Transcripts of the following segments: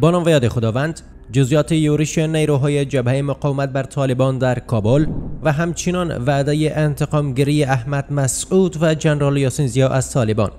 با نام خداوند جزیات یورش نیروهای جبهه مقاومت بر طالبان در کابل و همچنان وعده انتقامگیری احمد مسعود و جنرال یاسین زیا از طالبان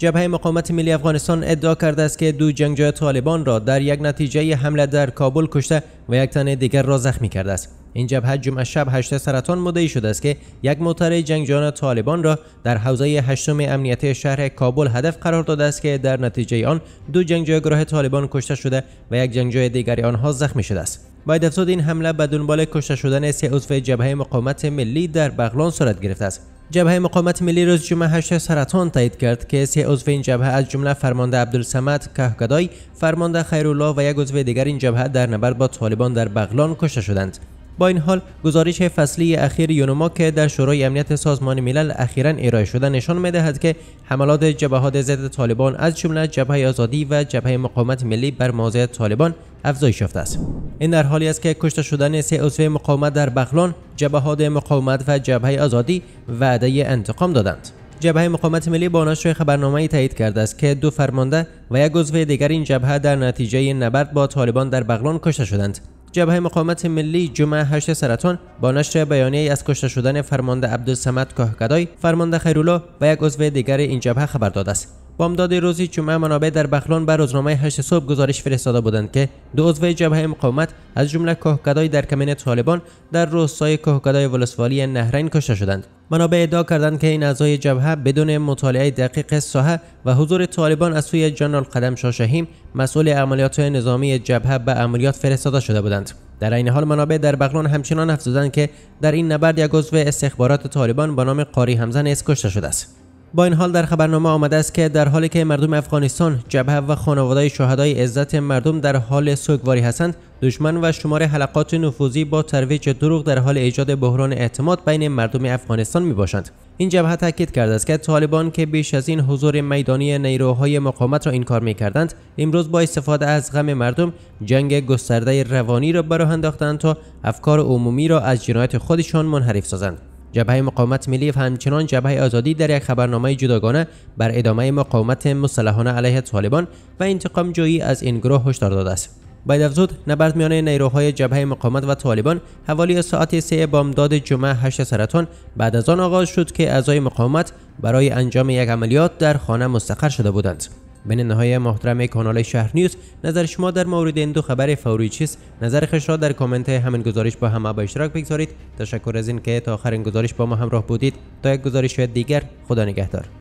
جبهه مقاومت ملی افغانستان ادعا کرده است که دو جنگجوی طالبان را در یک نتیجه حمله در کابل کشته و یک تن دیگر را زخمی کرده است این جبهه جمعه شب هشت سرطان مدعی شده است که یک موتر جنگجویان طالبان را در حوزه هشتم امنیتی شهر کابل هدف قرار داده است که در نتیجه آن دو جنگجوی گروه طالبان کشته شده و یک جنگجوی دیگری آنها زخمی شده است باید افزود این حمله به دنبال کشته شدن سه عضو جبهه مقاومت ملی در بغلان صورت گرفته است جبهه مقاومت ملی روز جمعه 8 سرطان تایید کرد که سه عضو این جبهه از جمله فرمانده عبدالسمد کهگدای فرمانده خیرالله و یک عضو دیگر این جبهه در نبرد با طالبان در بغلان کشته شدند با این حال گزارش فصلی اخیر یونما که در شورای امنیت سازمان ملل اخیرا ارائه شده نشان میدهد که حملات جبهات ضد طالبان از جمله جبهه آزادی و جبهه مقاومت ملی بر موضع طالبان افزایش یافته است این در حالی است که کشته شدن سه عضو مقاومت در بغلان جبهات مقاومت و جبهه آزادی وعده انتقام دادند جبهه مقاومت ملی با نشر خبرنامه تایید کرده است که دو فرمانده و یک عضو دیگر این جبهه در نتیجه نبرد با طالبان در بغلان کشته شدند جبهه مقاومت ملی جمعه 8 سرطان با نشر بیانیه از کشته شدن فرمانده عبدالسمد کاهگدای فرمانده خیرالله و یک عضو دیگر این جبهه خبر داده است بامداد روز جمعه منابع در بخلان به روزنامه 8 صبح گزارش فرستاده بودند که دو عضو جبهه مقاومت از جمله کاهگدای در کمین طالبان در روستای کاهگدای ولسوالی نهرین کشته شدند منابع ادعا کردند که این اعضای جبهه بدون مطالعه دقیق ساحه و حضور طالبان از سوی جنرال قدم شاشهیم مسئول عملیات نظامی جبهه به عملیات فرستاده شده بودند در این حال منابع در بغلان همچنان افزودند که در این نبرد یک عضو استخبارات طالبان با نام قاری همزن نیز کشته شده است با این حال در خبرنامه آمده است که در حالی که مردم افغانستان جبهه و خانواده شهدای عزت مردم در حال سوگواری هستند دشمن و شمار حلقات نفوذی با ترویج دروغ در حال ایجاد بحران اعتماد بین مردم افغانستان می باشند این جبهه تاکید کرده است که طالبان که بیش از این حضور میدانی نیروهای مقاومت را انکار می کردند امروز با استفاده از غم مردم جنگ گسترده روانی را براه انداختند تا افکار عمومی را از جنایت خودشان منحرف سازند جبهه مقاومت ملی و همچنان جبهه آزادی در یک خبرنامه جداگانه بر ادامه مقاومت مسلحانه علیه طالبان و انتقام جویی از این گروه هشدار داده است باید افزود نبرد میان نیروهای جبهه مقاومت و طالبان حوالی ساعت سه بامداد جمعه 8 سرطان بعد از آن آغاز شد که اعضای مقاومت برای انجام یک عملیات در خانه مستقر شده بودند به نهای محترم کانال شهر نیوز نظر شما در مورد این دو خبر فوری چیست نظر خش را در کامنت همین گزارش با همه با اشتراک بگذارید تشکر از اینکه تا آخرین گزارش با ما همراه بودید تا یک گزارش دیگر خدا نگهدار